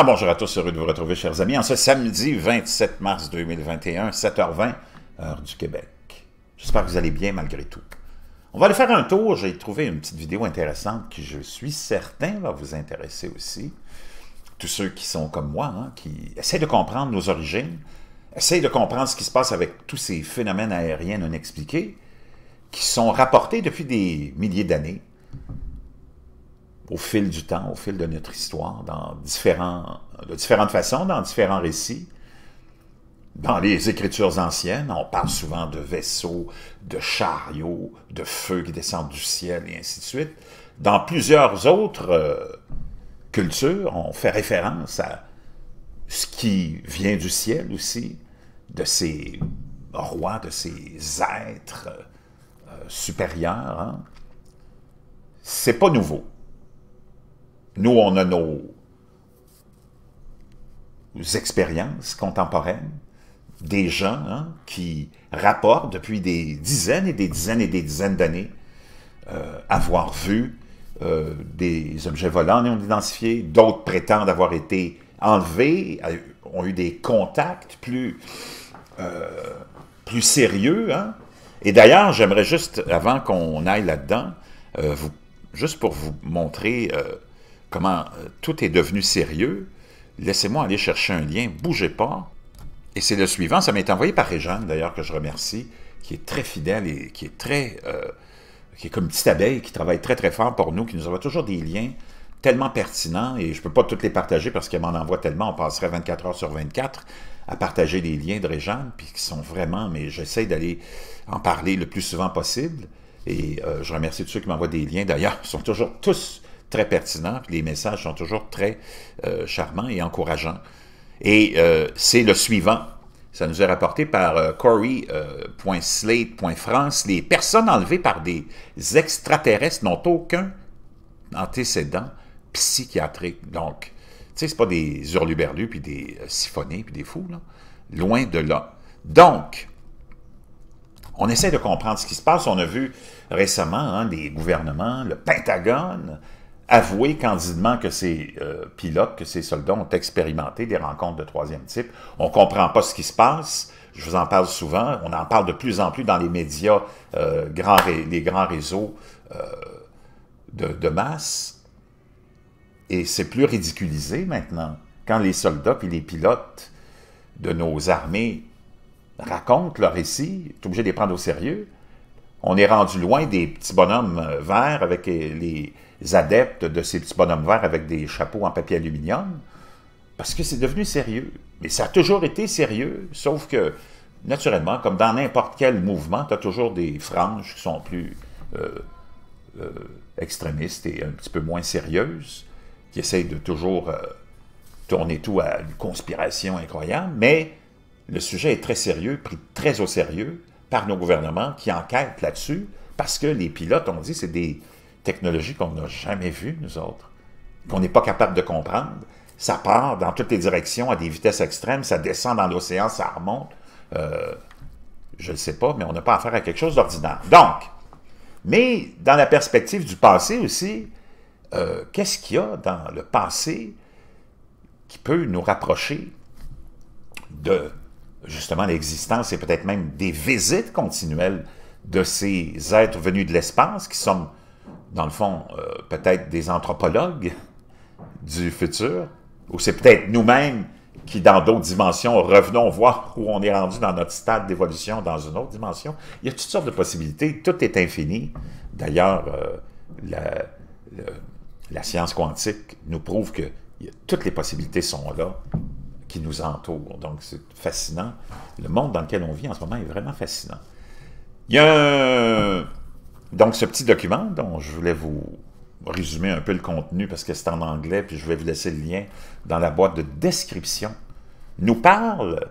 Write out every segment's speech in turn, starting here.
Ah, bonjour à tous, heureux de vous retrouver, chers amis, en ce samedi 27 mars 2021, 7h20, heure du Québec. J'espère que vous allez bien malgré tout. On va aller faire un tour, j'ai trouvé une petite vidéo intéressante qui, je suis certain, va vous intéresser aussi. Tous ceux qui sont comme moi, hein, qui essaient de comprendre nos origines, essaient de comprendre ce qui se passe avec tous ces phénomènes aériens non expliqués, qui sont rapportés depuis des milliers d'années, au fil du temps, au fil de notre histoire, dans différents, de différentes façons, dans différents récits. Dans les Écritures anciennes, on parle souvent de vaisseaux, de chariots, de feux qui descendent du ciel et ainsi de suite. Dans plusieurs autres euh, cultures, on fait référence à ce qui vient du ciel aussi, de ces rois, de ces êtres euh, supérieurs. Hein. C'est pas nouveau. Nous, on a nos expériences contemporaines, des gens hein, qui rapportent depuis des dizaines et des dizaines et des dizaines d'années euh, avoir vu euh, des objets volants non identifiés, d'autres prétendent avoir été enlevés, euh, ont eu des contacts plus, plus sérieux. Hein. Et d'ailleurs, j'aimerais juste, avant qu'on aille là-dedans, vous, juste pour vous montrer comment euh, tout est devenu sérieux, laissez-moi aller chercher un lien, bougez pas. Et c'est le suivant, ça m'est envoyé par Réjeanne d'ailleurs, que je remercie, qui est très fidèle et qui est très... Euh, qui est comme une petite abeille, qui travaille très très fort pour nous, qui nous envoie toujours des liens tellement pertinents, et je ne peux pas toutes les partager parce qu'elle m'en envoie tellement, on passerait 24 heures sur 24 à partager les liens de Réjeanne, puis qui sont vraiment, mais j'essaie d'aller en parler le plus souvent possible, et euh, je remercie tous ceux qui m'envoient des liens, d'ailleurs, ils sont toujours tous très pertinent, puis les messages sont toujours très euh, charmants et encourageants. Et euh, c'est le suivant. Ça nous est rapporté par euh, Corey.slate.france. Euh, les personnes enlevées par des extraterrestres n'ont aucun antécédent psychiatrique. Donc, tu sais, ce pas des hurluberlus, puis des siphonnés, puis des fous, là. Loin de là. Donc, on essaie de comprendre ce qui se passe. On a vu récemment hein, les gouvernements, le Pentagone, avouer candidement que ces euh, pilotes, que ces soldats ont expérimenté des rencontres de troisième type. On ne comprend pas ce qui se passe. Je vous en parle souvent. On en parle de plus en plus dans les médias, euh, les grands réseaux euh, de, masse. Et c'est plus ridiculisé maintenant. Quand les soldats et les pilotes de nos armées racontent leur récit, tu es obligé de les prendre au sérieux. On est rendu loin des petits bonhommes verts avec les, adeptes de ces petits bonhommes verts avec des chapeaux en papier aluminium, parce que c'est devenu sérieux. Mais ça a toujours été sérieux, sauf que, naturellement, comme dans n'importe quel mouvement, tu as toujours des franges qui sont plus euh, euh, extrémistes et un petit peu moins sérieuses, qui essayent de toujours euh, tourner tout à une conspiration incroyable, mais le sujet est très sérieux, pris très au sérieux par nos gouvernements qui enquêtent là-dessus, parce que les pilotes, ont dit, c'est des technologie qu'on n'a jamais vue, nous autres, qu'on n'est pas capable de comprendre. Ça part dans toutes les directions à des vitesses extrêmes, ça descend dans l'océan, ça remonte. Euh, je ne sais pas, mais on n'a pas affaire à quelque chose d'ordinaire. Donc, mais dans la perspective du passé aussi, euh, qu'est-ce qu'il y a dans le passé qui peut nous rapprocher de justement l'existence et peut-être même des visites continuelles de ces êtres venus de l'espace qui sont dans le fond, euh, peut-être des anthropologues du futur, ou c'est peut-être nous-mêmes qui, dans d'autres dimensions, revenons voir où on est rendu dans notre stade d'évolution, dans une autre dimension. Il y a toutes sortes de possibilités, tout est infini. D'ailleurs, euh, la, science quantique nous prouve que toutes les possibilités sont là, qui nous entourent. Donc, c'est fascinant. Le monde dans lequel on vit en ce moment est vraiment fascinant. Il y a un donc, ce petit document dont je voulais vous résumer un peu le contenu parce que c'est en anglais, puis je vais vous laisser le lien dans la boîte de description, nous parle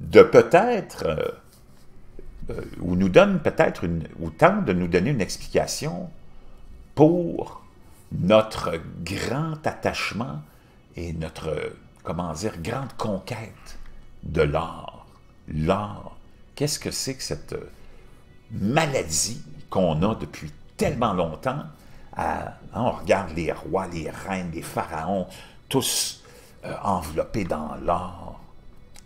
de peut-être, euh, euh, ou nous donne peut-être, ou tente de nous donner une explication pour notre grand attachement et notre, comment dire, grande conquête de l'art. L'art, qu'est-ce que c'est que cette euh, maladie qu'on a depuis tellement longtemps. Euh, hein, on regarde les rois, les reines, les pharaons, tous euh, enveloppés dans l'or.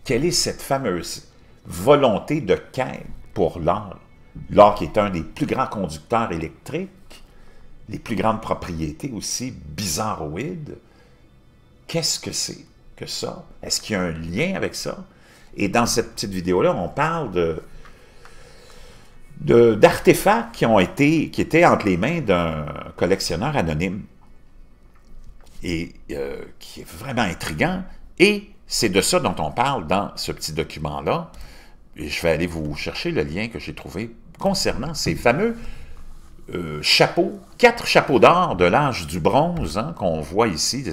Quelle est cette fameuse volonté de quête pour l'or? L'or qui est un des plus grands conducteurs électriques, les plus grandes propriétés aussi bizarroïdes. Qu'est-ce que c'est que ça? Est-ce qu'il y a un lien avec ça? Et dans cette petite vidéo-là, on parle de d'artefacts qui ont été, qui étaient entre les mains d'un collectionneur anonyme et euh, qui est vraiment intriguant Et c'est de ça dont on parle dans ce petit document-là. Et je vais aller vous chercher le lien que j'ai trouvé concernant ces fameux euh, chapeaux, quatre chapeaux d'or de l'âge du bronze hein, qu'on voit ici,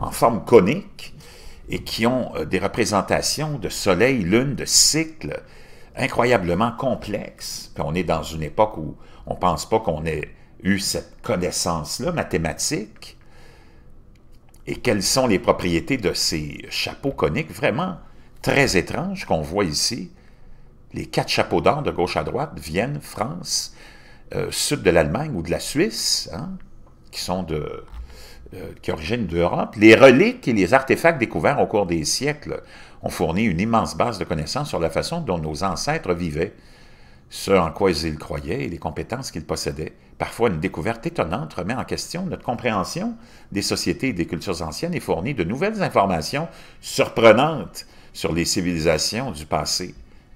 en forme conique, et qui ont euh, des représentations de soleil, lune, de cycles, incroyablement complexe. Puis on est dans une époque où on ne pense pas qu'on ait eu cette connaissance-là mathématique. Et quelles sont les propriétés de ces chapeaux coniques vraiment très étranges qu'on voit ici. Les quatre chapeaux d'or de gauche à droite, Vienne, France, euh, sud de l'Allemagne ou de la Suisse, hein, qui sont de, euh, qui d'Europe, les reliques et les artefacts découverts au cours des siècles ont fourni une immense base de connaissances sur la façon dont nos ancêtres vivaient, ce en quoi ils croyaient et les compétences qu'ils possédaient. Parfois, une découverte étonnante remet en question notre compréhension des sociétés et des cultures anciennes et fournit de nouvelles informations surprenantes sur les civilisations du passé.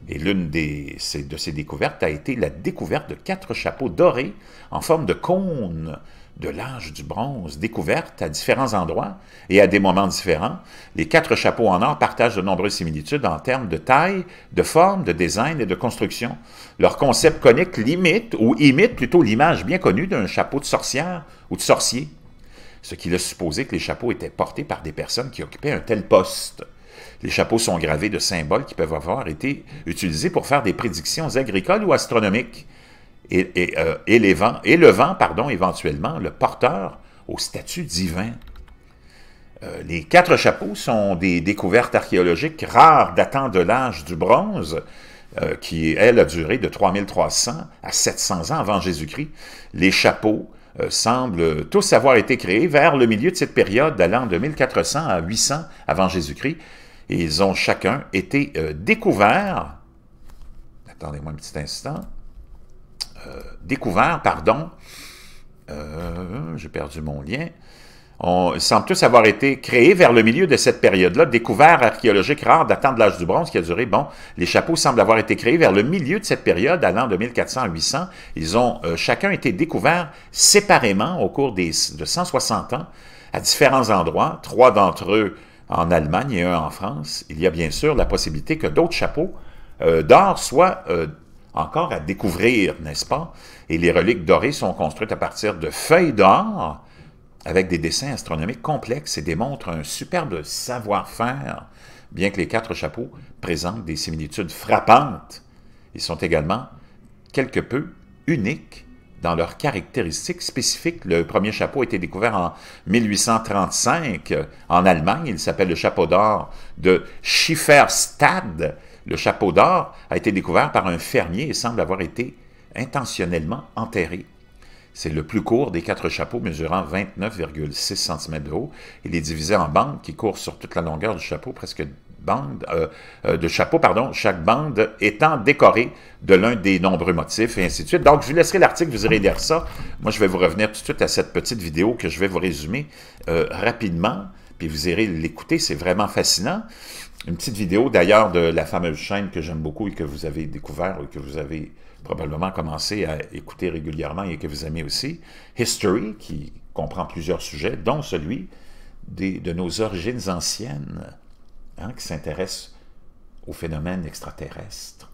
Et l'une de ces découvertes a été la découverte de quatre chapeaux dorés en forme de cône de l'âge du bronze, découvertes à différents endroits et à des moments différents. Les quatre chapeaux en or partagent de nombreuses similitudes en termes de taille, de forme, de design et de construction. Leur concept conique limite ou imite plutôt l'image bien connue d'un chapeau de sorcière ou de sorcier, ce qui laisse supposer que les chapeaux étaient portés par des personnes qui occupaient un tel poste. Les chapeaux sont gravés de symboles qui peuvent avoir été utilisés pour faire des prédictions agricoles ou astronomiques. Euh, et, le vent, pardon, éventuellement, le porteur au statut divin. Euh, les quatre chapeaux sont des découvertes archéologiques rares datant de l'âge du bronze, euh, qui, elle, a duré de 3300 à 700 ans avant Jésus-Christ. Les chapeaux semblent tous avoir été créés vers le milieu de cette période allant de 1400 à 800 avant Jésus-Christ. Ils ont chacun été découverts. Attendez-moi un petit instant. Euh, découvert, pardon, euh, j'ai perdu mon lien, on, ils semblent tous avoir été créés vers le milieu de cette période-là, découverts archéologiques rares datant de l'âge du bronze qui a duré, bon, les chapeaux semblent avoir été créés vers le milieu de cette période, allant de 1400 à 800. Ils ont euh, chacun été découverts séparément au cours des, de 160 ans à différents endroits, trois d'entre eux en Allemagne et un en France. Il y a bien sûr la possibilité que d'autres chapeaux d'or soient encore à découvrir, n'est-ce pas? Et les reliques dorées sont construites à partir de feuilles d'or avec des dessins astronomiques complexes et démontrent un superbe savoir-faire, bien que les quatre chapeaux présentent des similitudes frappantes. Ils sont également quelque peu uniques dans leurs caractéristiques spécifiques. Le premier chapeau a été découvert en 1835 en Allemagne. Il s'appelle le chapeau d'or de Schifferstadt. Le chapeau d'or a été découvert par un fermier et semble avoir été intentionnellement enterré. C'est le plus court des quatre chapeaux, mesurant 29,6 cm de haut. Il est divisé en bandes qui courent sur toute la longueur du chapeau, presque bande, euh, euh, de chapeau, pardon, chaque bande étant décorée de l'un des nombreux motifs, et ainsi de suite. Donc, je vous laisserai l'article, vous irez lire ça. Moi, je vais vous revenir tout de suite à cette petite vidéo que je vais vous résumer euh, rapidement, puis vous irez l'écouter, c'est vraiment fascinant une petite vidéo d'ailleurs de la fameuse chaîne que j'aime beaucoup et que vous avez découvert et que vous avez probablement commencé à écouter régulièrement et que vous aimez aussi, History, qui comprend plusieurs sujets, dont celui des, de nos origines anciennes, hein, qui s'intéresse aux phénomènes extraterrestres,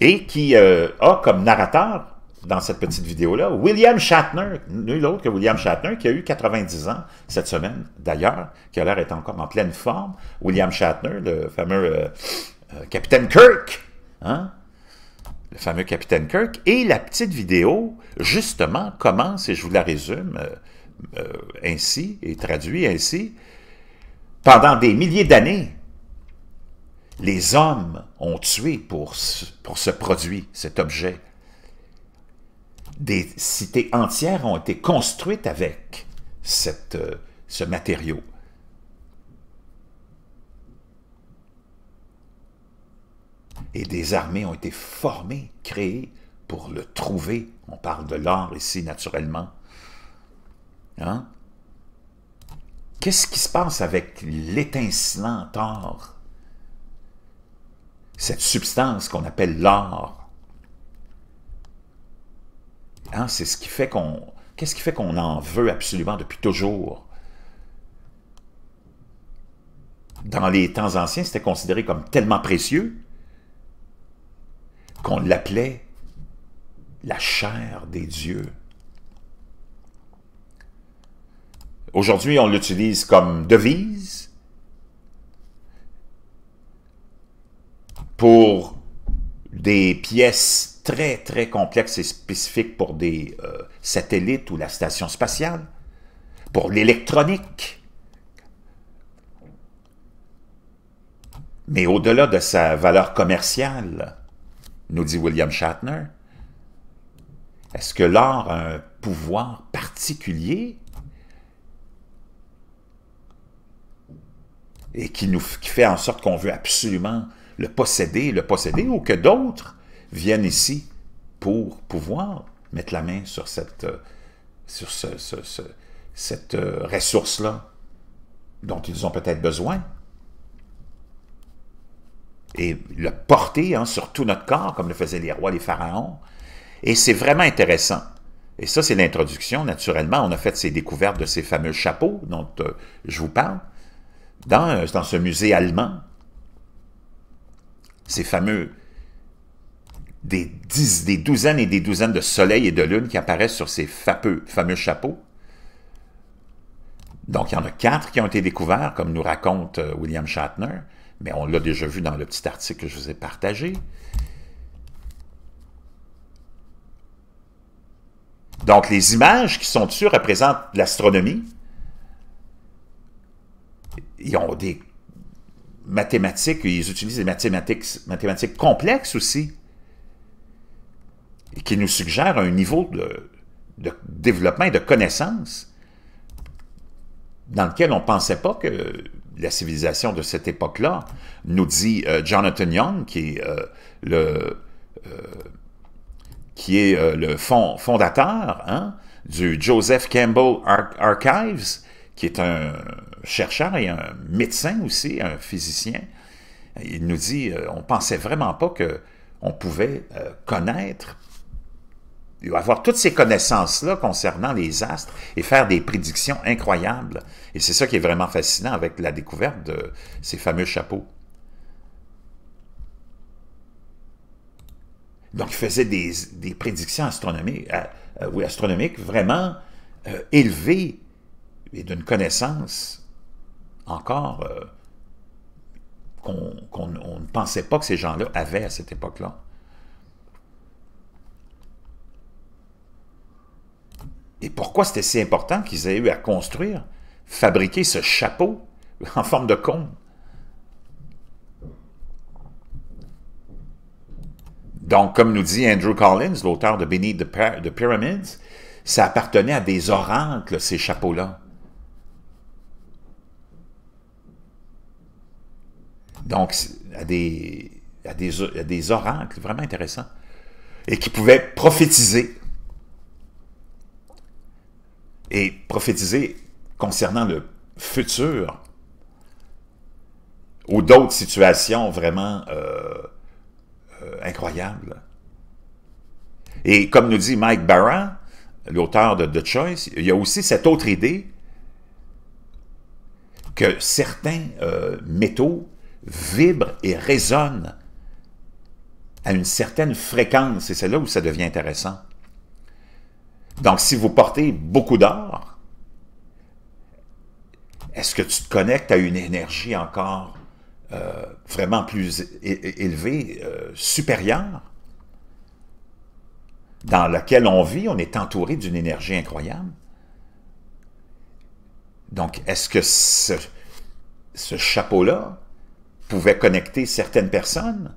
et qui euh, a comme narrateur dans cette petite vidéo-là, William Shatner, nul autre que William Shatner, qui a eu 90 ans cette semaine, d'ailleurs, qui a l'air d'être encore en pleine forme. William Shatner, le fameux euh, euh, Capitaine Kirk, hein? le fameux Capitaine Kirk. Et la petite vidéo, justement, commence, et je vous la résume euh, ainsi, et traduit ainsi, pendant des milliers d'années, les hommes ont tué pour pour ce produit, cet objet, des cités entières ont été construites avec euh, ce matériau. Et des armées ont été formées, créées pour le trouver. On parle de l'or ici, naturellement. Hein? Qu'est-ce qui se passe avec l'étincelant or? Cette substance qu'on appelle l'or, Hein, c'est ce qui fait qu'on... Qu'est-ce qui fait qu'on en veut absolument depuis toujours? Dans les temps anciens, c'était considéré comme tellement précieux qu'on l'appelait la chair des dieux. Aujourd'hui, on l'utilise comme devise pour des pièces très, très complexes et spécifiques pour des euh, satellites ou la station spatiale, pour l'électronique. Mais au-delà de sa valeur commerciale, nous dit William Shatner, est-ce que l'art a un pouvoir particulier et qui nous qui fait en sorte qu'on veut absolument le posséder, le posséder, ou que d'autres viennent ici pour pouvoir mettre la main sur cette, euh, sur ce, cette euh, ressource-là dont ils ont peut-être besoin et le porter hein, sur tout notre corps, comme le faisaient les rois, les pharaons. Et c'est vraiment intéressant. Et ça, c'est l'introduction. Naturellement, on a fait ces découvertes de ces fameux chapeaux dont euh, je vous parle dans, dans ce musée allemand ces fameux des, dix, des douzaines et des douzaines de soleils et de lunes qui apparaissent sur ces fameux, chapeaux. Donc, il y en a quatre qui ont été découverts, comme nous raconte euh, William Shatner, mais on l'a déjà vu dans le petit article que je vous ai partagé. Donc, les images qui sont dessus représentent l'astronomie. Ils ont des mathématiques, ils utilisent des mathématiques, mathématiques complexes aussi, et qui nous suggèrent un niveau de, développement et de connaissance dans lequel on ne pensait pas que la civilisation de cette époque-là, nous dit euh, Jonathan Young, qui est euh, le... Euh, qui est le fondateur hein, du Joseph Campbell Archives, qui est un, chercheur et un médecin aussi, un physicien, il nous dit euh, on pensait vraiment pas qu'on pouvait euh, connaître avoir toutes ces connaissances-là concernant les astres et faire des prédictions incroyables. Et c'est ça qui est vraiment fascinant avec la découverte de ces fameux chapeaux. Donc, il faisait des, prédictions astronomiques, euh, astronomiques vraiment élevées et d'une connaissance encore euh, qu'on ne pensait pas que ces gens-là avaient à cette époque-là. Et pourquoi c'était si important qu'ils aient eu à construire, fabriquer ce chapeau en forme de cône? Donc, comme nous dit Andrew Collins, l'auteur de Beneath the, Pyramids, ça appartenait à des oracles, ces chapeaux-là. Donc, à des, à des, oracles vraiment intéressants et qui pouvaient prophétiser. Et prophétiser concernant le futur ou d'autres situations vraiment euh, euh, incroyables. Et comme nous dit Mike Barron, l'auteur de The Choice, il y a aussi cette autre idée que certains euh, métaux vibre et résonne à une certaine fréquence, et c'est là où ça devient intéressant. Donc, si vous portez beaucoup d'or, est-ce que tu te connectes à une énergie encore euh, vraiment plus élevée, euh, supérieure, dans laquelle on vit, on est entouré d'une énergie incroyable? Donc, est-ce que ce chapeau-là pouvait connecter certaines personnes.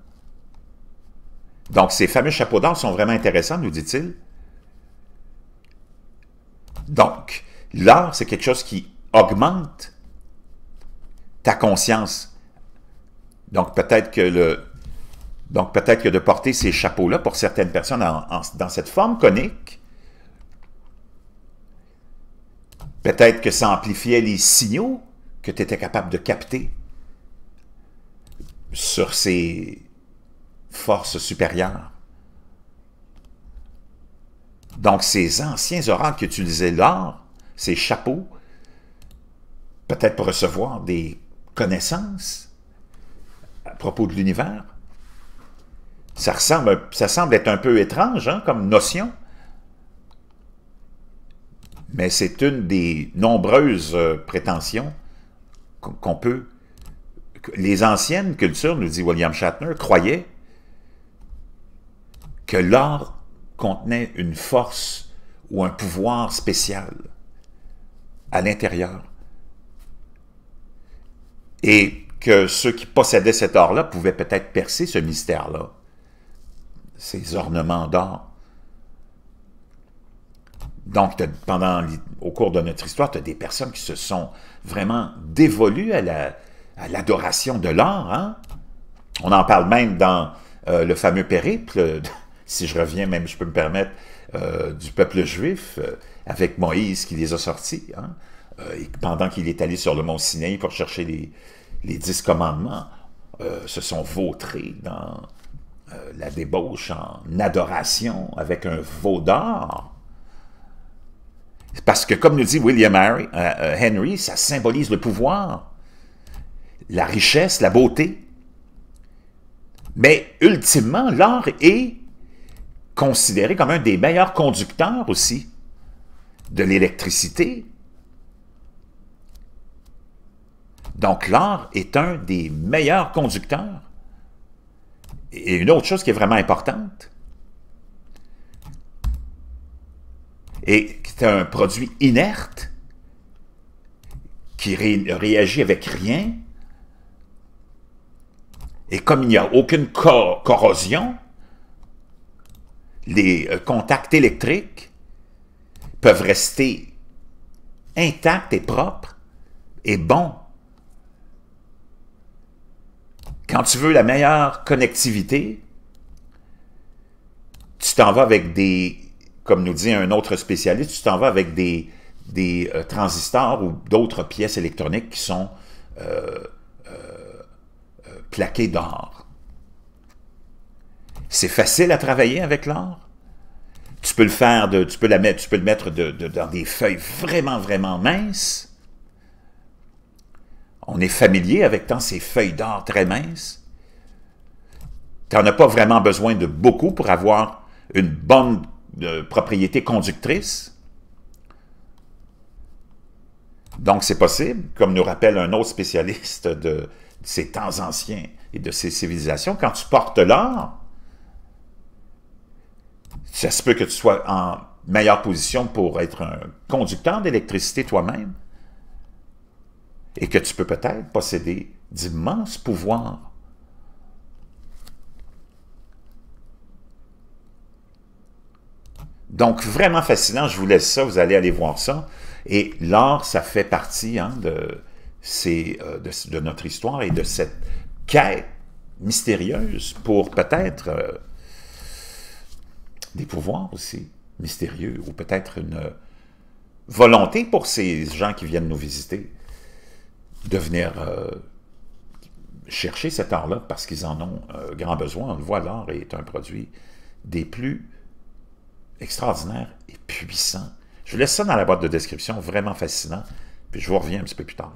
Donc, ces fameux chapeaux d'or sont vraiment intéressants, nous dit-il. Donc, l'art, c'est quelque chose qui augmente ta conscience. Donc, peut-être que le... Donc, peut-être que de porter ces chapeaux-là pour certaines personnes dans cette forme conique, peut-être que ça amplifiait les signaux que tu étais capable de capter sur ces forces supérieures. Donc, ces anciens oracles qui utilisaient l'or, ces chapeaux, peut-être pour recevoir des connaissances à propos de l'univers, ça, ressemble, ça semble être un peu étrange hein, comme notion, mais c'est une des nombreuses euh, prétentions qu'on peut les anciennes cultures, nous dit William Shatner, croyaient que l'or contenait une force ou un pouvoir spécial à l'intérieur. Et que ceux qui possédaient cet or-là pouvaient peut-être percer ce mystère-là, ces ornements d'or. Donc, pendant, au cours de notre histoire, tu as des personnes qui se sont vraiment dévolues à la, l'adoration de l'or. Hein? On en parle même dans euh, le fameux périple, si je reviens même, je peux me permettre, euh, du peuple juif, euh, avec Moïse qui les a sortis, hein? et pendant qu'il est allé sur le mont Sinaï pour chercher les, dix commandements, se sont vautrés dans la débauche en adoration avec un veau d'or. Parce que, comme le dit William Henry, ça symbolise le pouvoir la richesse, la beauté. Mais ultimement, l'or est considéré comme un des meilleurs conducteurs aussi de l'électricité. Donc l'or est un des meilleurs conducteurs. Et une autre chose qui est vraiment importante, et qui est un produit inerte, qui ne réagit avec rien, et comme il n'y a aucune corrosion, les euh, contacts électriques peuvent rester intacts et propres et bons. Quand tu veux la meilleure connectivité, tu t'en vas avec des, comme nous dit un autre spécialiste, tu t'en vas avec des, des euh, transistors ou d'autres pièces électroniques qui sont euh, plaqué d'or. C'est facile à travailler avec l'or. Tu peux le faire, de, tu, peux mettre, tu peux le mettre de, dans des feuilles vraiment, vraiment minces. On est familier avec tant ces feuilles d'or très minces. Tu n'en as pas vraiment besoin de beaucoup pour avoir une bonne euh, propriété conductrice. Donc, c'est possible, comme nous rappelle un autre spécialiste de, ces temps anciens et de ces civilisations, quand tu portes l'or, ça se peut que tu sois en meilleure position pour être un conducteur d'électricité toi-même et que tu peux peut-être posséder d'immenses pouvoirs. Donc, vraiment fascinant, je vous laisse ça, vous allez aller voir ça. Et l'or, ça fait partie hein, de, c'est euh, de, notre histoire et de cette quête mystérieuse pour peut-être euh, des pouvoirs aussi mystérieux ou peut-être une volonté pour ces gens qui viennent nous visiter de venir euh, chercher cet art-là parce qu'ils en ont grand besoin. On le voit, l'art est un produit des plus extraordinaires et puissants. Je laisse ça dans la boîte de description, vraiment fascinant. Puis je vous reviens un petit peu plus tard.